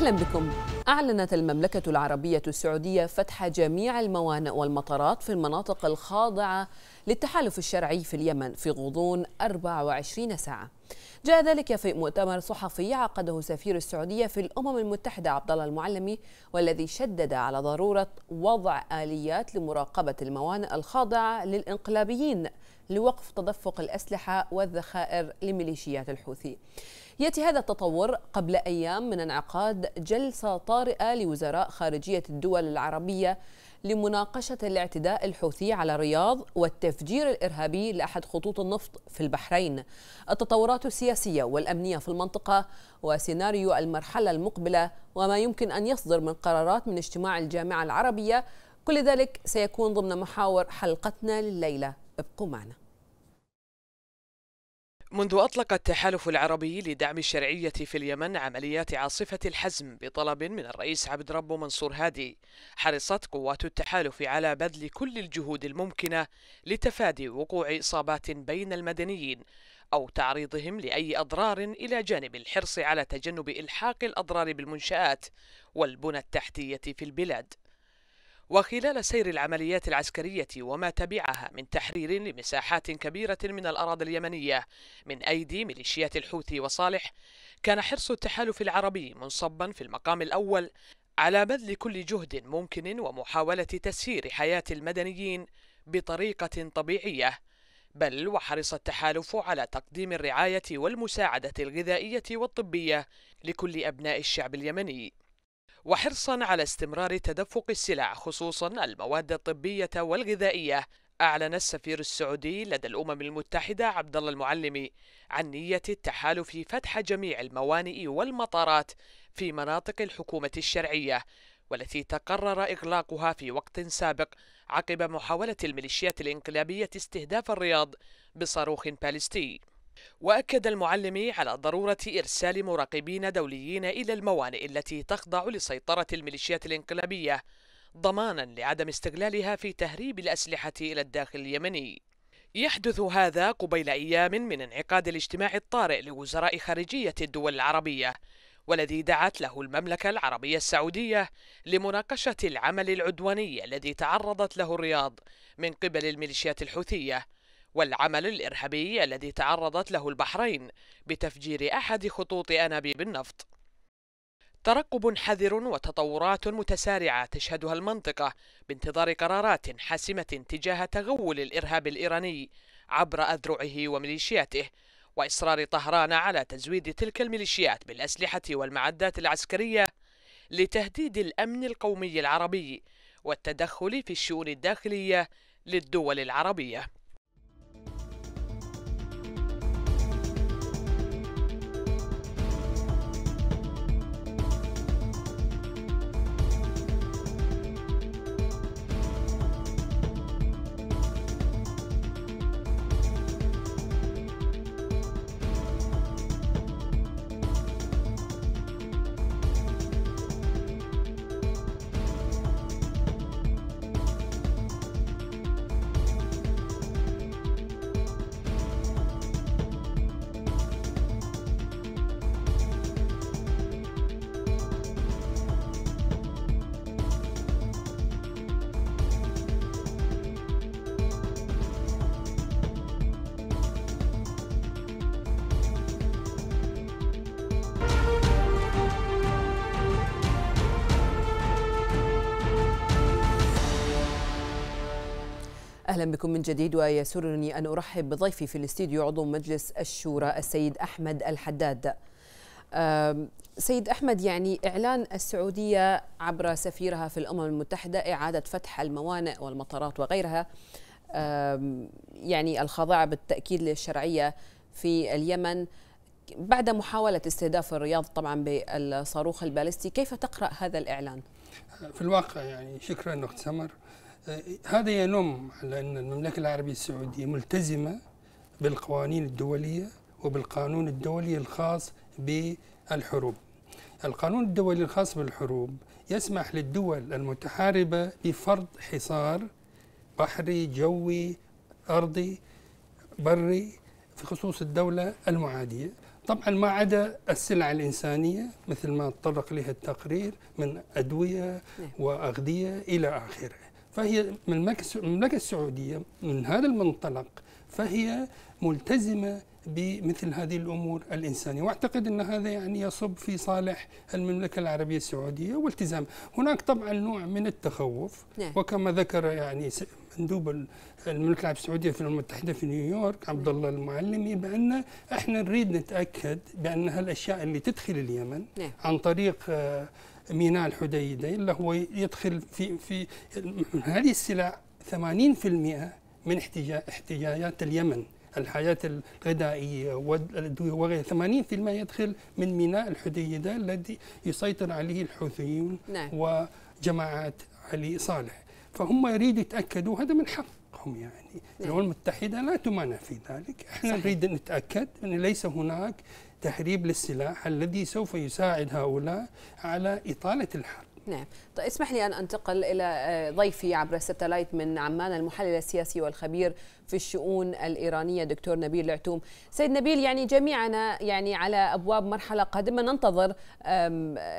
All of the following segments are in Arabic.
أهلا بكم أعلنت المملكة العربية السعودية فتح جميع الموانئ والمطارات في المناطق الخاضعة للتحالف الشرعي في اليمن في غضون 24 ساعة جاء ذلك في مؤتمر صحفي عقده سفير السعودية في الأمم المتحدة عبد الله المعلمي والذي شدد على ضرورة وضع آليات لمراقبة الموانئ الخاضعة للإنقلابيين لوقف تدفق الأسلحة والذخائر لميليشيات الحوثي يأتي هذا التطور قبل أيام من انعقاد جلسة طارئة لوزراء خارجية الدول العربية لمناقشة الاعتداء الحوثي على الرياض والتفجير الإرهابي لأحد خطوط النفط في البحرين التطورات السياسية والأمنية في المنطقة وسيناريو المرحلة المقبلة وما يمكن أن يصدر من قرارات من اجتماع الجامعة العربية كل ذلك سيكون ضمن محاور حلقتنا لليلة ابقوا معنا منذ أطلق التحالف العربي لدعم الشرعية في اليمن عمليات عاصفة الحزم بطلب من الرئيس عبد ربه منصور هادي حرصت قوات التحالف على بذل كل الجهود الممكنة لتفادي وقوع إصابات بين المدنيين أو تعريضهم لأي أضرار إلى جانب الحرص على تجنب إلحاق الأضرار بالمنشآت والبنى التحتية في البلاد وخلال سير العمليات العسكرية وما تبعها من تحرير لمساحات كبيرة من الأراضي اليمنية من أيدي ميليشيات الحوثي وصالح كان حرص التحالف العربي منصبا في المقام الأول على بذل كل جهد ممكن ومحاولة تسيير حياة المدنيين بطريقة طبيعية بل وحرص التحالف على تقديم الرعاية والمساعدة الغذائية والطبية لكل أبناء الشعب اليمني وحرصا على استمرار تدفق السلع خصوصا المواد الطبية والغذائية أعلن السفير السعودي لدى الأمم المتحدة عبد الله المعلمي عن نية التحالف فتح جميع الموانئ والمطارات في مناطق الحكومة الشرعية والتي تقرر إغلاقها في وقت سابق عقب محاولة الميليشيات الإنقلابية استهداف الرياض بصاروخ باليستي وأكد المعلم على ضرورة إرسال مراقبين دوليين إلى الموانئ التي تخضع لسيطرة الميليشيات الانقلابية ضمانا لعدم استغلالها في تهريب الأسلحة إلى الداخل اليمني يحدث هذا قبيل أيام من انعقاد الاجتماع الطارئ لوزراء خارجية الدول العربية والذي دعت له المملكة العربية السعودية لمناقشة العمل العدواني الذي تعرضت له الرياض من قبل الميليشيات الحوثية والعمل الإرهابي الذي تعرضت له البحرين بتفجير أحد خطوط أنابيب النفط. ترقب حذر وتطورات متسارعة تشهدها المنطقة بانتظار قرارات حاسمة تجاه تغول الإرهاب الإيراني عبر أذرعه وميليشياته وإصرار طهران على تزويد تلك الميليشيات بالأسلحة والمعدات العسكرية لتهديد الأمن القومي العربي والتدخل في الشؤون الداخلية للدول العربية أهلا بكم من جديد ويسرني أن أرحب بضيفي في الاستديو عضو مجلس الشورى السيد أحمد الحداد سيد أحمد يعني إعلان السعودية عبر سفيرها في الأمم المتحدة إعادة فتح الموانئ والمطارات وغيرها يعني الخاضعه بالتأكيد للشرعية في اليمن بعد محاولة استهداف الرياض طبعا بالصاروخ البالستي كيف تقرأ هذا الإعلان؟ في الواقع يعني شكرا أخت سمر هذا ينم على أن المملكة العربية السعودية ملتزمة بالقوانين الدولية وبالقانون الدولي الخاص بالحروب القانون الدولي الخاص بالحروب يسمح للدول المتحاربة بفرض حصار بحري جوي أرضي بري في خصوص الدولة المعادية طبعا ما عدا السلع الإنسانية مثل ما تطرق لها التقرير من أدوية نعم. وأغذية إلى آخره فهي المملكة السعودية من هذا المنطلق فهي ملتزمة بمثل هذه الامور الانسانيه، واعتقد ان هذا يعني يصب في صالح المملكه العربيه السعوديه والتزام، هناك طبعا نوع من التخوف نعم. وكما ذكر يعني مندوب المملكه العربيه السعوديه في الامم المتحده في نيويورك عبد الله المعلمي بان احنا نريد نتاكد بان هالاشياء اللي تدخل اليمن نعم. عن طريق آه ميناء الحديدة اللي هو يدخل في في هذه السلع 80% من احتياج احتياجات اليمن الحياة الغذائية والأدوية وغيرها 80% يدخل من ميناء الحديدة الذي يسيطر عليه الحوثيون نعم. وجماعات علي صالح فهم يريدوا يتأكدوا هذا من حقهم يعني نعم. الأمم المتحدة لا تمانع في ذلك احنا نريد نتأكد أن ليس هناك تهريب للسلاح الذي سوف يساعد هؤلاء على إطالة الحرب نعم طيب اسمح لي أن أنتقل إلى آه، ضيفي عبر الستلايت من عمان المحلل السياسي والخبير في الشؤون الإيرانية دكتور نبيل العتوم سيد نبيل يعني جميعنا يعني على أبواب مرحلة قادمة ننتظر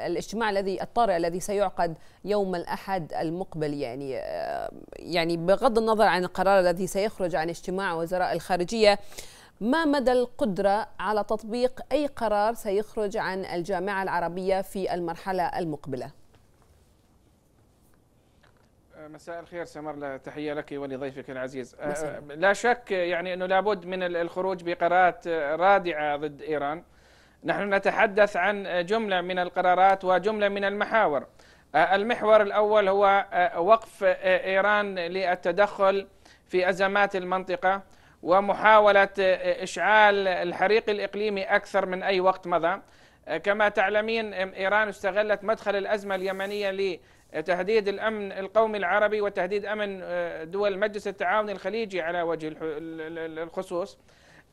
الاجتماع الذي الطارئ الذي سيعقد يوم الأحد المقبل يعني آه، يعني بغض النظر عن القرار الذي سيخرج عن اجتماع وزراء الخارجية ما مدى القدرة على تطبيق أي قرار سيخرج عن الجامعة العربية في المرحلة المقبلة؟ أه، مساء الخير سمر تحية لك ولضيفك العزيز أه، لا شك يعني أنه لابد من الخروج بقرارات رادعة ضد إيران نحن نتحدث عن جملة من القرارات وجملة من المحاور أه، المحور الأول هو وقف إيران للتدخل في أزمات المنطقة ومحاولة إشعال الحريق الإقليمي أكثر من أي وقت مضى كما تعلمين إيران استغلت مدخل الأزمة اليمنية لتهديد الأمن القومي العربي وتهديد أمن آه، دول مجلس التعاون الخليجي على وجه الخصوص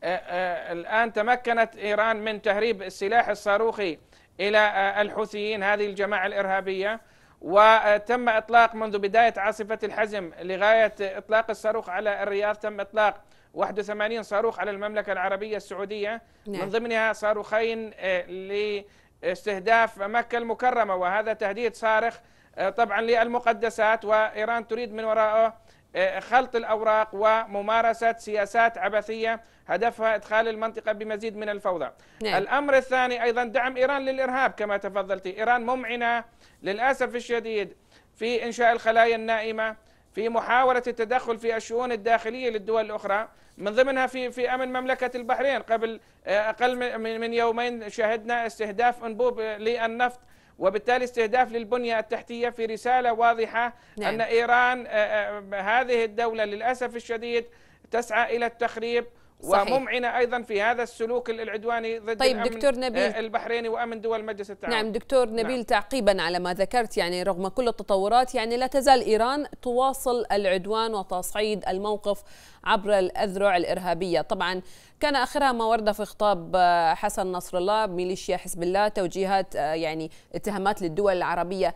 آه، آه، الآن تمكنت إيران من تهريب السلاح الصاروخي إلى الحوثيين هذه الجماعة الإرهابية وتم إطلاق منذ بداية عاصفة الحزم لغاية إطلاق الصاروخ على الرياض تم إطلاق 81 صاروخ على المملكة العربية السعودية نعم. من ضمنها صاروخين آه، لاستهداف مكة المكرمة وهذا تهديد صارخ آه، طبعا للمقدسات وإيران تريد من وراءه آه، خلط الأوراق وممارسة سياسات عبثية هدفها إدخال المنطقة بمزيد من الفوضى نعم. الأمر الثاني أيضا دعم إيران للإرهاب كما تفضلتي، إيران ممعنة للأسف الشديد في إنشاء الخلايا النائمة في محاولة التدخل في الشؤون الداخلية للدول الأخرى من ضمنها في في أمن مملكة البحرين قبل آه، أقل من يومين شهدنا استهداف أنبوب آه، للنفط وبالتالي استهداف للبنية التحتية في رسالة واضحة نعم. أن إيران آه، هذه الدولة للأسف الشديد تسعى إلى التخريب وممعنة أيضا في هذا السلوك العدواني ضد طيب دكتور نبيل آه، البحريني وأمن دول مجلس التعاون نعم دكتور نعم. نبيل نعم. تعقيبا على ما ذكرت يعني رغم كل التطورات يعني لا تزال إيران تواصل العدوان وتصعيد الموقف عبر الأذرع الإرهابية طبعا كان آخرها ما ورد في خطاب آه، حسن نصر الله ميليشيا حزب الله توجيهات آه، يعني اتهامات للدول العربية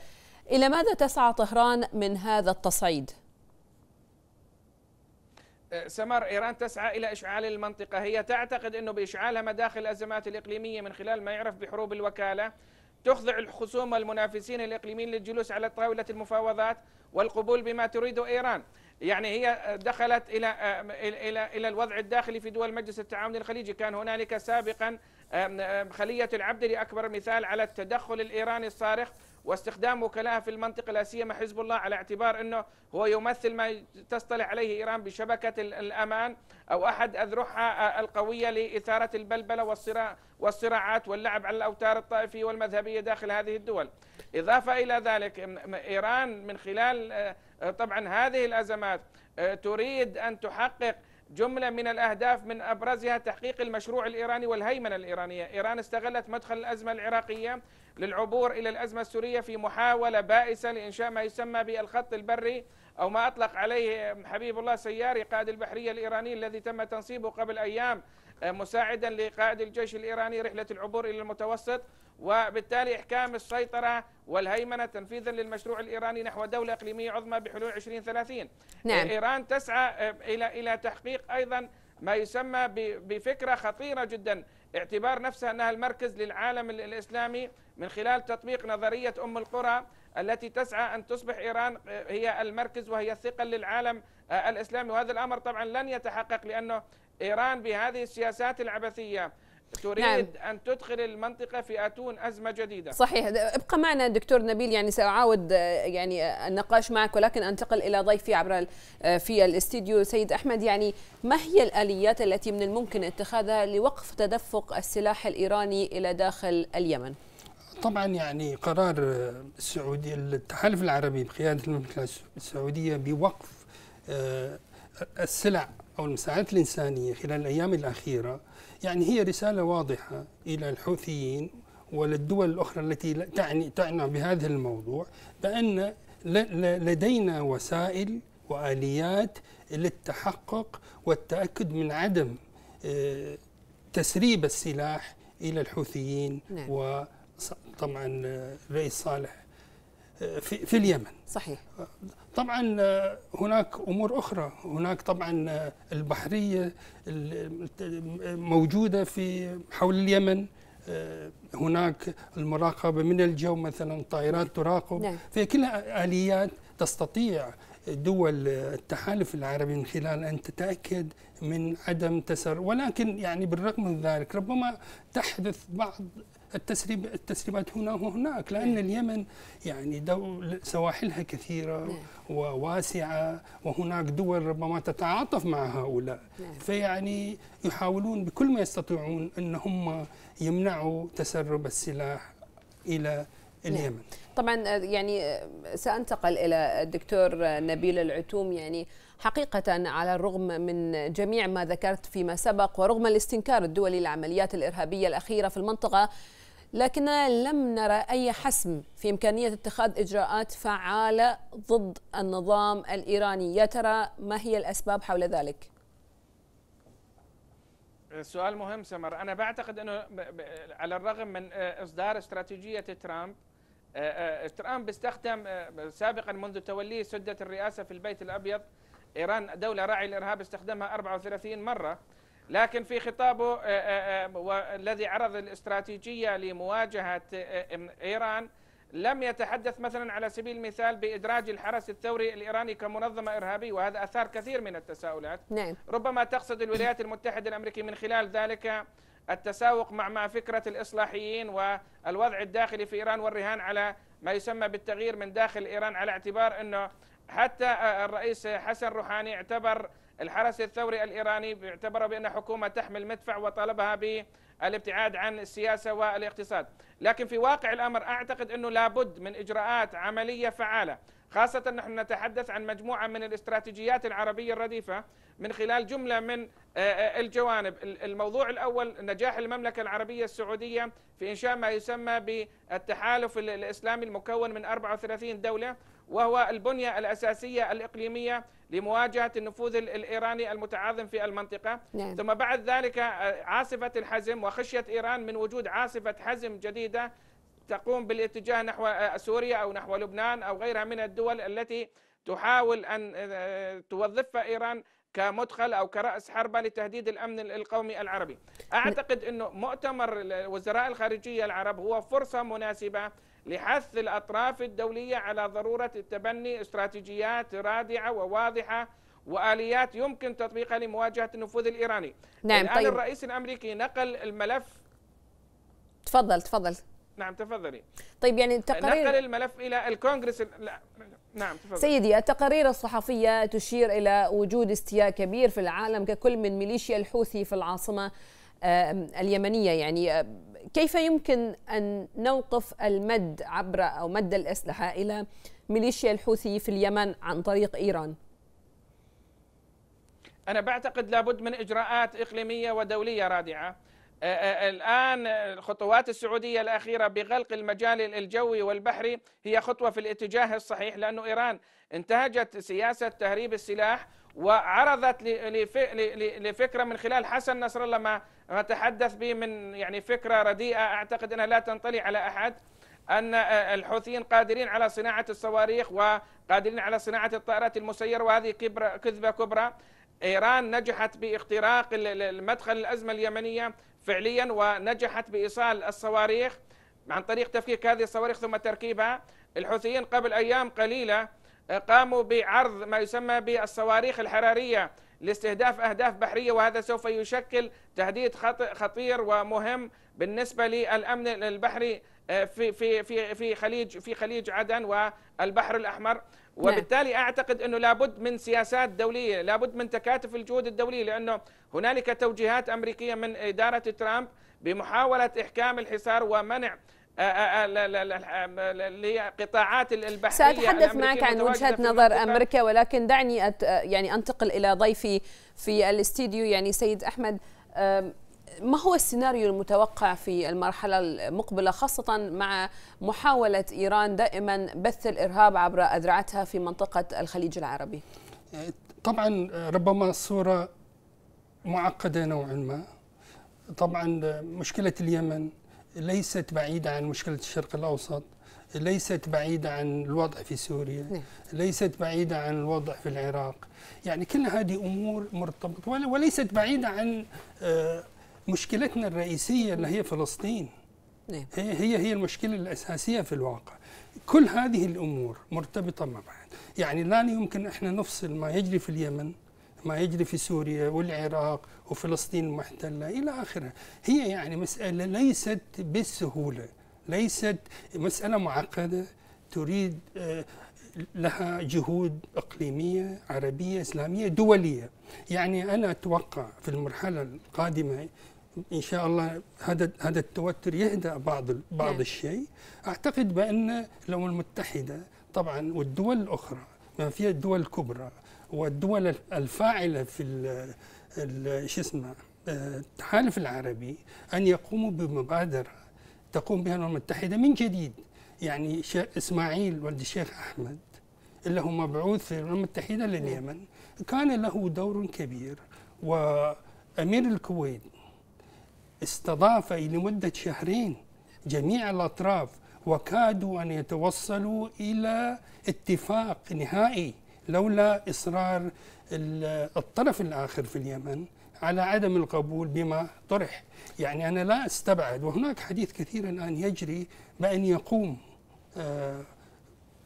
إلى ماذا تسعى طهران من هذا التصعيد؟ سمر إيران تسعى إلى إشعال المنطقة هي تعتقد أنه بإشعالها مداخل الأزمات الإقليمية من خلال ما يعرف بحروب الوكالة تخضع الخصوم والمنافسين الإقليميين للجلوس على طاولة المفاوضات والقبول بما تريده إيران يعني هي دخلت إلى إلى إلى الوضع الداخلي في دول مجلس التعاون الخليجي كان هنالك سابقا خلية العبد لأكبر مثال على التدخل الإيراني الصارخ واستخدام وكلاءها في المنطقة لا سيما حزب الله على اعتبار أنه هو يمثل ما تصطلح عليه إيران بشبكة الأمان أو أحد أذرعها القوية لإثارة البلبلة والصراع والصراعات واللعب على الأوتار الطائفية والمذهبية داخل هذه الدول إضافة إلى ذلك إيران من خلال آه، طبعا هذه الأزمات آه، تريد أن تحقق جملة من الأهداف من أبرزها تحقيق المشروع الإيراني والهيمنة الإيرانية إيران استغلت مدخل الأزمة العراقية للعبور إلى الأزمة السورية في محاولة بائسة لإنشاء ما يسمى بالخط البري أو ما أطلق عليه حبيب الله سياري قائد البحرية الإيراني الذي تم تنصيبه قبل أيام آه، مساعدا لقائد الجيش الإيراني رحلة العبور إلى المتوسط وبالتالي إحكام السيطرة والهيمنة تنفيذا للمشروع الإيراني نحو دولة إقليمية عظمى بحلول 2030 نعم. آه، إيران تسعى آه، إلى إلى تحقيق أيضا ما يسمى بفكرة خطيرة جدا اعتبار نفسها أنها المركز للعالم الإسلامي من خلال تطبيق نظرية أم القرى التي تسعى أن تصبح إيران آه، هي المركز وهي الثقل للعالم آه، الإسلامي وهذا الأمر طبعا لن يتحقق لأنه إيران بهذه السياسات العبثية تريد نعم. أن تدخل المنطقة في أتون أزمة جديدة صحيح ابقى معنا دكتور نبيل يعني سأعاود آه، يعني النقاش معك ولكن أنتقل إلى ضيفي عبر في الاستديو سيد أحمد يعني ما هي الآليات التي من الممكن اتخاذها لوقف تدفق السلاح الإيراني إلى داخل اليمن؟ طبعا يعني قرار السعودية التحالف العربي بقيادة المملكة السعودية بوقف آه، السلع أو المساعدات الإنسانية خلال الأيام الأخيرة يعني هي رسالة واضحة إلى الحوثيين وللدول الأخرى التي تعني تعنى بهذا الموضوع بأن لدينا وسائل وآليات للتحقق والتأكد من عدم آه، تسريب السلاح إلى الحوثيين نعم. و طبعا الرئيس آه، صالح آه، في, في اليمن صحيح طبعا آه، هناك امور اخرى هناك طبعا البحريه موجوده في حول اليمن هناك المراقبه من الجو مثلا طائرات تراقب نعم. في كلها اليات تستطيع دول التحالف العربي من خلال ان تتاكد من عدم تسر ولكن يعني بالرغم من ذلك ربما تحدث بعض التسريب التسريبات هنا وهناك لأن إيه. اليمن يعني دول سواحلها كثيرة إيه. وواسعة وهناك دول ربما تتعاطف مع هؤلاء إيه. فيعني يحاولون بكل ما يستطيعون أن هم يمنعوا تسرب السلاح إلى اليمن طبعا آه، يعني آه، سأنتقل إلى الدكتور نبيل العتوم يعني حقيقة على الرغم من جميع ما ذكرت فيما سبق ورغم الاستنكار الدولي للعمليات الإرهابية الأخيرة في المنطقة لكننا لم نرى أي حسم في إمكانية اتخاذ إجراءات فعالة ضد النظام الإيراني يا ترى ما هي الأسباب حول ذلك؟ سؤال مهم سمر أنا بعتقد أنه على الرغم من آه، إصدار استراتيجية ترامب آه، آه، ترامب استخدم سابقا منذ توليه سدة الرئاسة في البيت الأبيض إيران دولة راعي الإرهاب استخدمها 34 مرة لكن في خطابه آه، آه، آه، الذي عرض الاستراتيجية لمواجهة إيران لم يتحدث مثلا على سبيل المثال بإدراج الحرس الثوري الإيراني كمنظمة إرهابية وهذا أثار كثير من التساؤلات نعم. ربما تقصد الولايات المتحدة الأمريكية من خلال ذلك التساوق مع مع فكرة الإصلاحيين والوضع الداخلي في إيران والرهان على ما يسمى بالتغيير من داخل إيران على اعتبار أنه حتى الرئيس حسن روحاني اعتبر الحرس الثوري الإيراني اعتبر بأن حكومة تحمل مدفع وطالبها بالابتعاد عن السياسة والاقتصاد لكن في واقع الأمر أعتقد أنه لابد من إجراءات عملية فعالة خاصة نحن نتحدث عن مجموعة من الاستراتيجيات العربية الرديفة من خلال جملة من آه، آه، الجوانب الموضوع الأول نجاح المملكة العربية السعودية في إنشاء ما يسمى بالتحالف الإسلامي المكون من 34 دولة وهو البنية الأساسية الإقليمية لمواجهة النفوذ الإيراني المتعاظم في المنطقة نعم. ثم بعد ذلك آه، عاصفة الحزم وخشية إيران من وجود عاصفة حزم جديدة تقوم بالاتجاه نحو آه، سوريا أو نحو لبنان أو غيرها من الدول التي تحاول أن آه، توظفها إيران كمدخل او كراس حربه لتهديد الامن القومي العربي. اعتقد انه مؤتمر وزراء الخارجيه العرب هو فرصه مناسبه لحث الأطراف الدولية على ضرورة التبني استراتيجيات رادعة وواضحة وآليات يمكن تطبيقها لمواجهة النفوذ الإيراني نعم الآن طيب. الرئيس الأمريكي نقل الملف تفضل تفضل نعم تفضلي طيب يعني التقارير نقل الملف الى الكونغرس لا نعم تفضل سيدي التقارير الصحفيه تشير الى وجود استياء كبير في العالم ككل من ميليشيا الحوثي في العاصمه اليمنيه يعني كيف يمكن أن نوقف المد عبر أو مد الأسلحة إلى ميليشيا الحوثي في اليمن عن طريق إيران؟ أنا بعتقد لابد من إجراءات إقليمية ودولية رادعة الآن الخطوات السعودية الأخيرة بغلق المجال الجوي والبحري هي خطوة في الاتجاه الصحيح لأن إيران انتهجت سياسة تهريب السلاح وعرضت لفكرة من خلال حسن نصر الله ما ما تحدث به من يعني فكرة رديئة أعتقد أنها لا تنطلي على أحد أن آه، الحوثيين قادرين على صناعة الصواريخ وقادرين على صناعة الطائرات المسيرة وهذه كذبة كبرى إيران نجحت باختراق المدخل الأزمة اليمنية فعليا ونجحت بإيصال الصواريخ عن طريق تفكيك هذه الصواريخ ثم تركيبها الحوثيين قبل أيام قليلة آه، قاموا بعرض ما يسمى بالصواريخ الحرارية لاستهداف أهداف بحرية وهذا سوف يشكل تهديد خطير ومهم بالنسبة للأمن البحري آه، في في في في خليج في خليج عدن والبحر الأحمر نعم. وبالتالي اعتقد انه لابد من سياسات دوليه، لابد من تكاتف الجهود الدوليه لانه هنالك توجيهات امريكيه من اداره ترامب بمحاوله احكام الحصار ومنع آه، آه، آه، اللي قطاعات البحريه ساتحدث معك عن وجهه نظر امريكا ولكن دعني أت يعني انتقل الى ضيفي في الاستديو يعني سيد احمد ما هو السيناريو المتوقع في المرحلة المقبلة خاصة مع محاولة إيران دائما بث الإرهاب عبر أذرعتها في منطقة الخليج العربي؟ طبعا ربما الصورة معقدة نوعا ما طبعا مشكلة اليمن ليست بعيدة عن مشكلة الشرق الأوسط ليست بعيدة عن الوضع في سوريا نعم. ليست بعيدة عن الوضع في العراق يعني كل هذه أمور مرتبطة وليست بعيدة عن آه، مشكلتنا الرئيسية اللي هي فلسطين نعم. هي هي هي المشكلة الأساسية في الواقع كل هذه الأمور مرتبطة مع بعض يعني لا يمكن إحنا نفصل ما يجري في اليمن ما يجري في سوريا والعراق وفلسطين المحتلة إلى آخره هي يعني مسألة ليست بالسهولة ليست مسألة معقدة تريد آه، لها جهود إقليمية عربية إسلامية دولية يعني أنا أتوقع في المرحلة القادمة ان شاء الله هذا هذا التوتر يهدى بعض بعض نعم. الشيء اعتقد بان الامم المتحده طبعا والدول الاخرى ما فيها الدول الكبرى والدول الفاعله في شو اسمه التحالف العربي ان يقوموا بمبادره تقوم بها الامم المتحده من جديد يعني اسماعيل ولد الشيخ احمد اللي هو مبعوث في الامم المتحده لليمن نعم. كان له دور كبير وامير الكويت استضاف لمدة شهرين جميع الأطراف وكادوا أن يتوصلوا إلى اتفاق نهائي لولا إصرار الطرف الآخر في اليمن على عدم القبول بما طرح يعني أنا لا أستبعد وهناك حديث كثير الآن يجري بأن يقوم آه،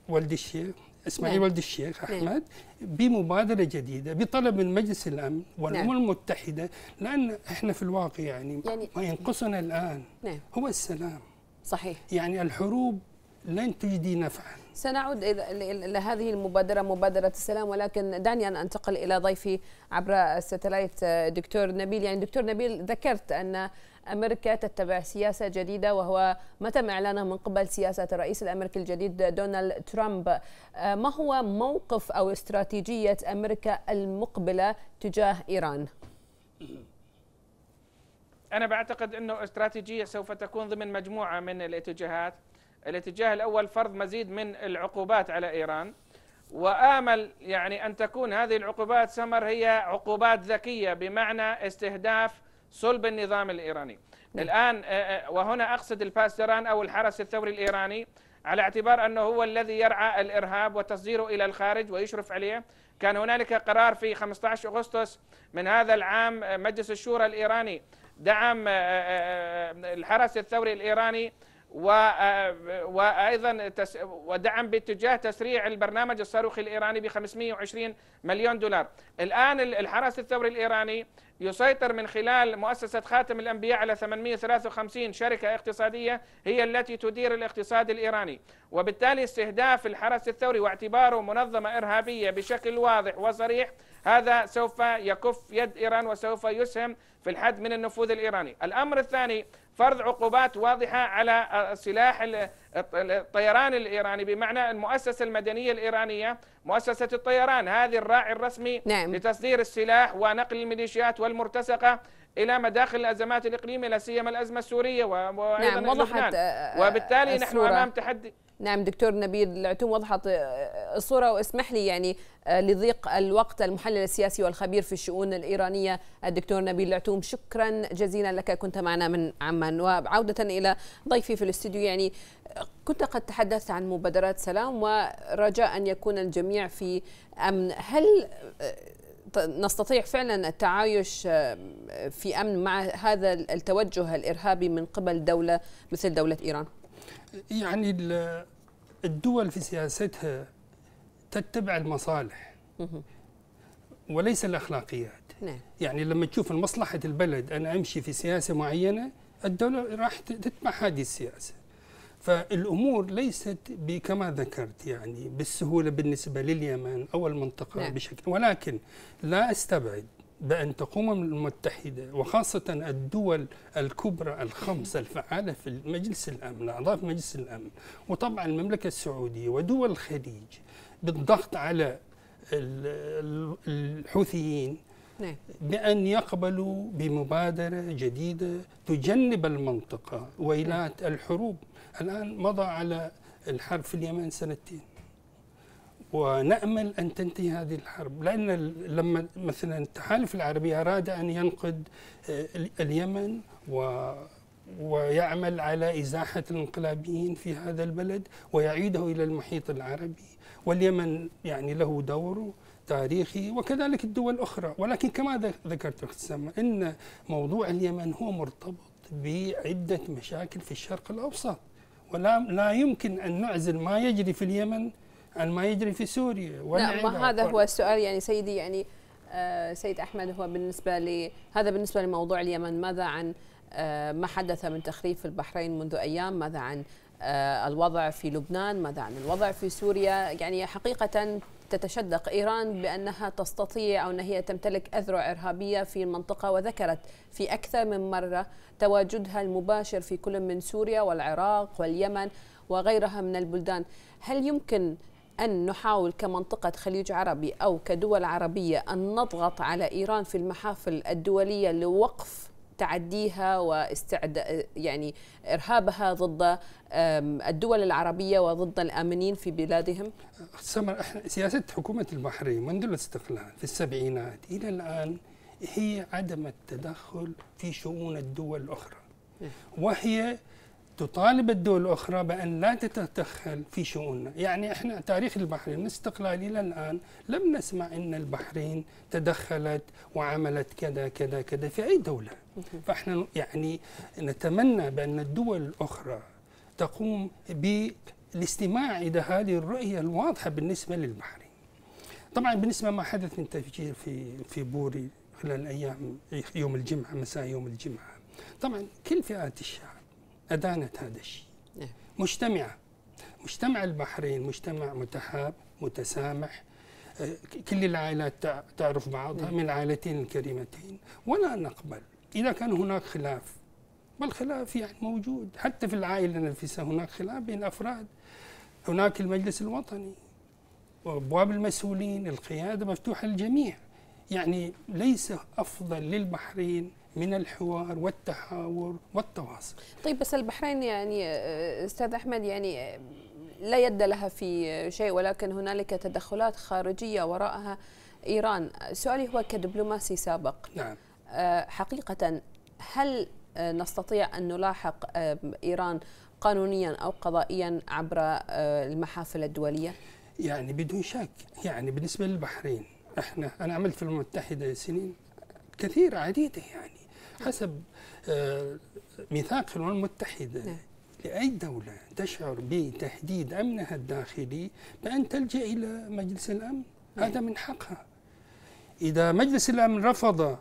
والد الشيخ اسماعيل نعم. ولد الشيخ نعم. احمد نعم. بمبادره جديده بطلب من مجلس الامن والامم نعم. المتحده لان احنا في الواقع يعني, يعني ما ينقصنا الان نعم. هو السلام صحيح يعني الحروب لن تجدي نفعا سنعود إلى هذه المبادرة مبادرة السلام ولكن دعني أن أنتقل إلى ضيفي عبر الستلايت دكتور نبيل يعني دكتور نبيل ذكرت أن أمريكا تتبع سياسة جديدة وهو ما تم إعلانه من قبل سياسة الرئيس الأمريكي الجديد دونالد ترامب آه، ما هو موقف أو استراتيجية أمريكا المقبلة تجاه إيران؟ أنا بعتقد أنه استراتيجية سوف تكون ضمن مجموعة من الاتجاهات الاتجاه الأول فرض مزيد من العقوبات على إيران وآمل يعني أن تكون هذه العقوبات سمر هي عقوبات ذكية بمعنى استهداف صلب النظام الإيراني نعم. الآن وهنا أقصد الباستران أو الحرس الثوري الإيراني على اعتبار أنه هو الذي يرعى الإرهاب وتصديره إلى الخارج ويشرف عليه كان هنالك قرار في 15 أغسطس من هذا العام مجلس الشورى الإيراني دعم الحرس الثوري الإيراني وايضا آه، ودعم باتجاه تسريع البرنامج الصاروخي الايراني ب 520 مليون دولار. الان الحرس الثوري الايراني يسيطر من خلال مؤسسه خاتم الانبياء على 853 شركه اقتصاديه هي التي تدير الاقتصاد الايراني، وبالتالي استهداف الحرس الثوري واعتباره منظمه ارهابيه بشكل واضح وصريح هذا سوف يكف يد ايران وسوف يسهم في الحد من النفوذ الايراني. الامر الثاني فرض عقوبات واضحة على سلاح الطيران الإيراني بمعنى المؤسسة المدنية الإيرانية مؤسسة الطيران هذه الراعي الرسمي نعم. لتصدير السلاح ونقل الميليشيات والمرتزقة الى مداخل الازمات الاقليميه لا سيما الازمه السوريه وايضا نعم وضحت آه، وبالتالي السورة. نحن امام تحدي نعم دكتور نبيل العتوم وضحت آه، الصورة واسمح لي يعني آه، لضيق الوقت المحلل السياسي والخبير في الشؤون الإيرانية الدكتور نبيل العتوم شكرا جزيلا لك كنت معنا من عمان وعودة إلى ضيفي في الاستوديو يعني كنت قد تحدثت عن مبادرات سلام ورجاء أن يكون الجميع في أمن هل آه، نستطيع فعلا التعايش في أمن مع هذا التوجه الإرهابي من قبل دولة مثل دولة إيران؟ يعني الدول في سياستها تتبع المصالح وليس الاخلاقيات نعم. يعني لما تشوف مصلحه البلد انا امشي في سياسه معينه الدوله راح تتبع هذه السياسه فالامور ليست كما ذكرت يعني بالسهوله بالنسبه لليمن او المنطقه نعم. بشكل ولكن لا استبعد بأن تقوم المتحدة وخاصة الدول الكبرى الخمسة الفعالة في مجلس الأمن أعضاء في مجلس الأمن وطبعا المملكة السعودية ودول الخليج بالضغط على الحوثيين نعم. بأن يقبلوا بمبادرة جديدة تجنب المنطقة ويلات نعم. الحروب الآن مضى على الحرب في اليمن سنتين ونامل ان تنتهي هذه الحرب لان لما مثلا التحالف العربي اراد ان ينقد آه، اليمن و ويعمل على ازاحه الانقلابيين في هذا البلد ويعيده الى المحيط العربي واليمن يعني له دوره تاريخي وكذلك الدول الاخرى ولكن كما ذكرت اختسام ان موضوع اليمن هو مرتبط بعده مشاكل في الشرق الاوسط ولا لا يمكن ان نعزل ما يجري في اليمن عن ما يجري في سوريا ولا نعم ما هذا هو السؤال يعني سيدي يعني آه، سيد احمد هو بالنسبه لي هذا بالنسبه لموضوع اليمن ماذا عن آه، ما حدث من تخريب في البحرين منذ ايام ماذا عن آه، الوضع في لبنان ماذا عن الوضع في سوريا يعني حقيقه تتشدق إيران بأنها تستطيع أو ان هي تمتلك أذرع إرهابية في المنطقة وذكرت في أكثر من مرة تواجدها المباشر في كل من سوريا والعراق واليمن وغيرها من البلدان هل يمكن أن نحاول كمنطقة خليج عربي أو كدول عربية أن نضغط على إيران في المحافل الدولية لوقف تعديها واستعد يعني ارهابها ضد الدول العربيه وضد الامنين في بلادهم؟ سمر سياسه حكومه البحرين منذ الاستقلال في السبعينات الى الان هي عدم التدخل في شؤون الدول الاخرى إيه. وهي تطالب الدول الأخرى بأن لا تتدخل في شؤوننا يعني إحنا تاريخ البحرين من استقلال إلى الآن لم نسمع أن البحرين تدخلت وعملت كذا كذا كذا في أي دولة فإحنا يعني نتمنى بأن الدول الأخرى تقوم بالاستماع إلى هذه الرؤية الواضحة بالنسبة للبحرين طبعا بالنسبة ما حدث من تفجير في في بوري خلال أيام يوم الجمعة مساء يوم الجمعة طبعا كل فئات الشعب أدانت هذا الشيء نعم. مجتمعة مجتمع البحرين مجتمع متحاب متسامح آه، كل العائلات تعرف بعضها نعم. من العائلتين الكريمتين ولا نقبل إذا كان هناك خلاف والخلاف يعني موجود حتى في العائلة نفسها هناك خلاف بين أفراد هناك المجلس الوطني وأبواب المسؤولين القيادة مفتوحة للجميع يعني ليس أفضل للبحرين من الحوار والتحاور والتواصل طيب بس البحرين يعني آه، استاذ احمد يعني آه، لا يد لها في شيء ولكن هنالك تدخلات خارجيه وراءها ايران سؤالي هو كدبلوماسي سابق نعم آه، حقيقه هل نستطيع ان نلاحق ايران قانونيا او قضائيا عبر المحافل الدوليه يعني بدون شك يعني بالنسبه للبحرين احنا انا عملت في المتحده سنين كثيره عديده يعني حسب آه، ميثاق الامم المتحده نعم. لأي دولة تشعر بتهديد أمنها الداخلي بأن تلجأ إلى مجلس الأمن نعم. هذا من حقها إذا مجلس الأمن رفض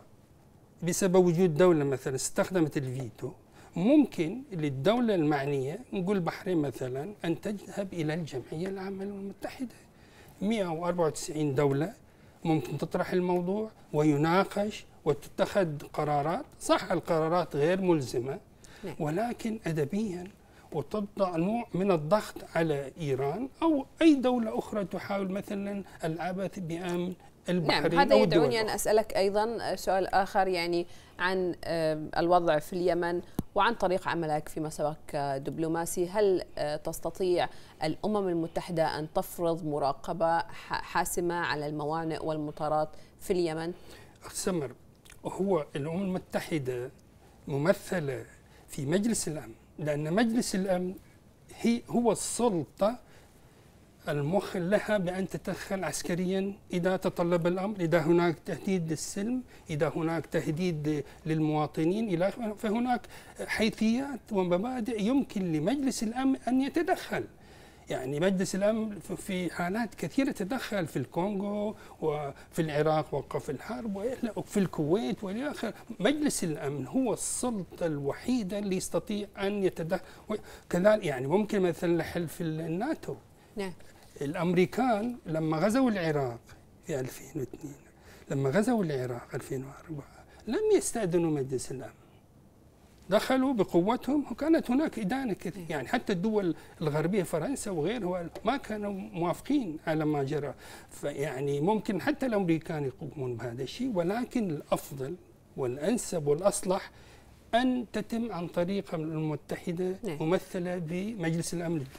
بسبب وجود دولة مثلا استخدمت الفيتو ممكن للدولة المعنية نقول البحرين مثلا أن تذهب إلى الجمعية العامة للأمم المتحدة 194 دولة ممكن تطرح الموضوع ويناقش وتتخذ قرارات صح القرارات غير ملزمة نعم. ولكن أدبيا وتضع نوع من الضغط على إيران أو أي دولة أخرى تحاول مثلا العبث بأمن البحرين نعم هذا يدعوني أن أسألك أيضا سؤال آخر يعني عن الوضع في اليمن وعن طريق عملك فيما سبق كدبلوماسي هل آه، تستطيع الأمم المتحدة أن تفرض مراقبة حاسمة على الموانئ والمطارات في اليمن؟ أستمر هو الأمم المتحدة ممثلة في مجلس الأمن لأن مجلس الأمن هي هو السلطة المخل لها بأن تتدخل عسكريا إذا تطلب الأمر إذا هناك تهديد للسلم إذا هناك تهديد للمواطنين إلى فهناك حيثيات ومبادئ يمكن لمجلس الأمن أن يتدخل يعني مجلس الامن في حالات كثيره تدخل في الكونغو وفي العراق وقف الحرب وفي الكويت والى اخره، مجلس الامن هو السلطه الوحيده اللي يستطيع ان يتدخل كذلك يعني ممكن مثلا حلف الناتو نعم الامريكان لما غزوا العراق في 2002 لما غزوا العراق 2004 لم يستاذنوا مجلس الامن دخلوا بقوتهم وكانت هناك إدانة كثير إيه. يعني حتى الدول الغربية فرنسا وغيرها ما كانوا موافقين على ما جرى فيعني ممكن حتى الأمريكان يقومون بهذا الشيء ولكن الأفضل والأنسب والأصلح أن تتم عن طريق الأمم المتحدة إيه. ممثلة بمجلس الأمن الدولي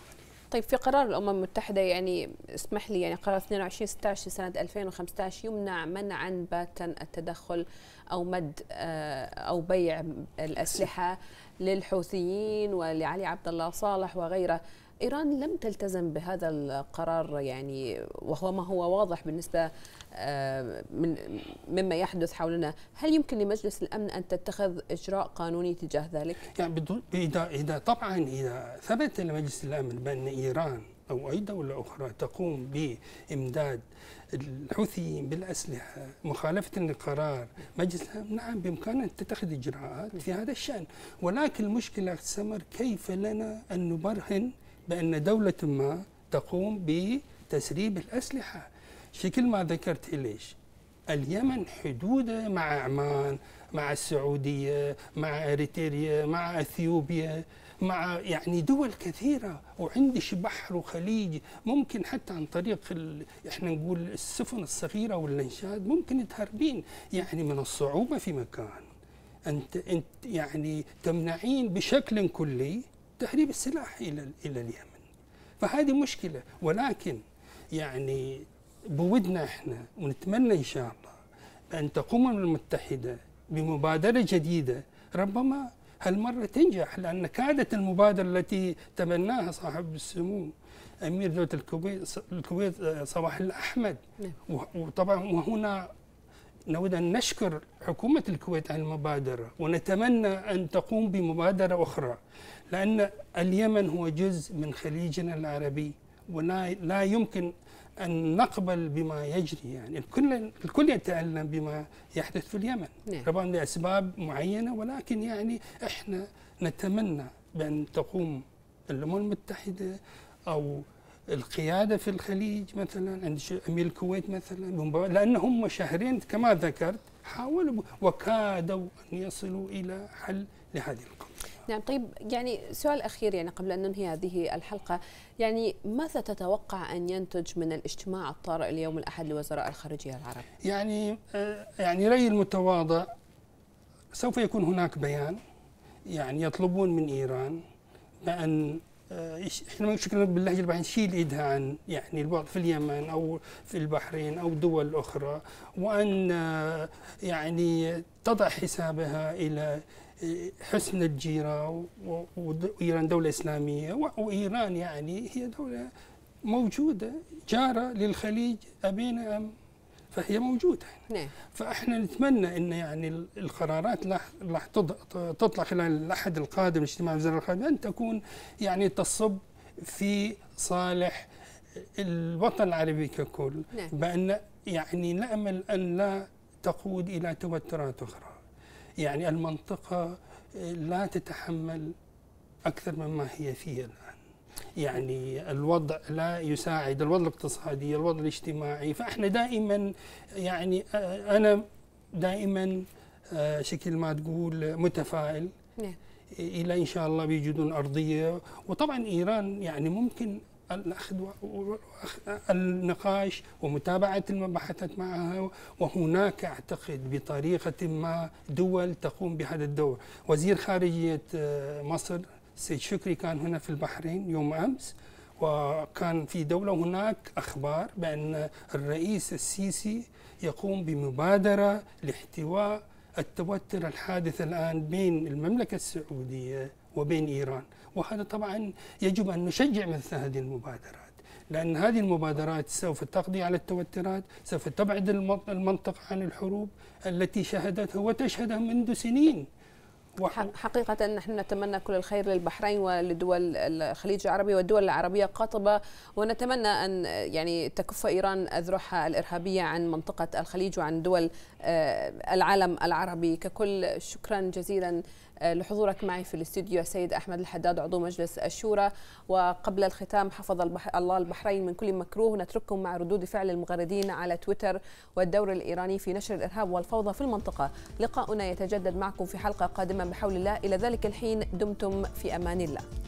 طيب في قرار الامم المتحده يعني اسمح لي يعني قرار 22 16 لسنه 2015 يمنع منعا باتا التدخل او مد آه، او بيع الاسلحه للحوثيين ولعلي عبد الله صالح وغيره إيران لم تلتزم بهذا القرار يعني وهو ما هو واضح بالنسبة آه، من مما يحدث حولنا هل يمكن لمجلس الأمن أن تتخذ إجراء قانوني تجاه ذلك؟ يعني بدون إذا, إذا طبعا إذا ثبت لمجلس الأمن بأن إيران أو أي دولة أخرى تقوم بإمداد الحوثيين بالأسلحة مخالفة لقرار مجلس الأمن نعم بإمكانها أن تتخذ إجراءات في هذا الشأن ولكن المشكلة سمر كيف لنا أن نبرهن بأن دولة ما تقوم بتسريب الأسلحة شكل ما ذكرت ليش اليمن حدوده مع عمان مع السعودية مع إريتريا مع أثيوبيا مع يعني دول كثيرة وعندش بحر وخليج ممكن حتى عن طريق ال... احنا نقول السفن الصغيرة واللنشاد ممكن تهربين يعني من الصعوبة في مكان أنت, أنت يعني تمنعين بشكل كلي تهريب السلاح إلى إلى اليمن فهذه مشكلة ولكن يعني بودنا احنا ونتمنى ان شاء الله ان تقوم الامم المتحده بمبادره جديده ربما هالمره تنجح لان كادت المبادره التي تبناها صاحب السمو امير دوله الكويت الكويت آه، صباح الاحمد نعم. وطبعا وهنا نود أن نشكر حكومة الكويت على المبادرة ونتمنى أن تقوم بمبادرة أخرى لأن اليمن هو جزء من خليجنا العربي ولا يمكن أن نقبل بما يجري يعني الكل الكل يتألم بما يحدث في اليمن نعم. طبعا لأسباب معينة ولكن يعني إحنا نتمنى بأن تقوم الأمم المتحدة أو القياده في الخليج مثلا عند امير الكويت مثلا لان هم شهرين كما ذكرت حاولوا وكادوا ان يصلوا الى حل لهذه القضيه. نعم طيب يعني سؤال اخير يعني قبل ان ننهي هذه الحلقه يعني ماذا تتوقع ان ينتج من الاجتماع الطارئ اليوم الاحد لوزراء الخارجيه العرب؟ يعني آه، يعني رايي المتواضع سوف يكون هناك بيان يعني يطلبون من ايران بان احنا ممكن باللهجه البحرينيه شيل ايدها عن يعني البعض في اليمن او في البحرين او دول اخرى وان يعني تضع حسابها الى حسن الجيره وايران دوله اسلاميه وايران يعني هي دوله موجوده جاره للخليج ابينا ام فهي موجوده نعم. فاحنا نتمنى ان يعني القرارات راح تطلع خلال الاحد القادم اجتماع وزاره الخارجيه ان تكون يعني تصب في صالح الوطن العربي ككل نعم. بان يعني نامل ان لا تقود الى توترات اخرى. يعني المنطقه لا تتحمل اكثر مما هي فيه الان. يعني الوضع لا يساعد الوضع الاقتصادي الوضع الاجتماعي فاحنا دائما يعني آه، انا دائما آه، شكل ما تقول متفائل نعم. الى ان شاء الله بيجدون ارضيه وطبعا ايران يعني ممكن الاخذ النقاش ومتابعه المباحثات معها وهناك اعتقد بطريقه ما دول تقوم بهذا الدور، وزير خارجيه آه، مصر السيد شكري كان هنا في البحرين يوم أمس وكان في دولة هناك أخبار بأن الرئيس السيسي يقوم بمبادرة لاحتواء التوتر الحادث الآن بين المملكة السعودية وبين إيران وهذا طبعا يجب أن نشجع مثل هذه المبادرات لأن هذه المبادرات سوف تقضي على التوترات سوف تبعد المنطقة عن الحروب التي شهدتها وتشهدها منذ سنين حقيقة نحن نتمنى كل الخير للبحرين ولدول الخليج العربي والدول العربية قاطبة ونتمنى أن يعني تكف إيران أذرعها الإرهابية عن منطقة الخليج وعن دول آه، العالم العربي ككل شكرا جزيلا آه، لحضورك معي في الاستوديو السيد احمد الحداد عضو مجلس الشورى وقبل الختام حفظ الله البحرين من كل مكروه نترككم مع ردود فعل المغردين على تويتر والدور الايراني في نشر الارهاب والفوضى في المنطقه لقاؤنا يتجدد معكم في حلقه قادمه بحول الله الى ذلك الحين دمتم في امان الله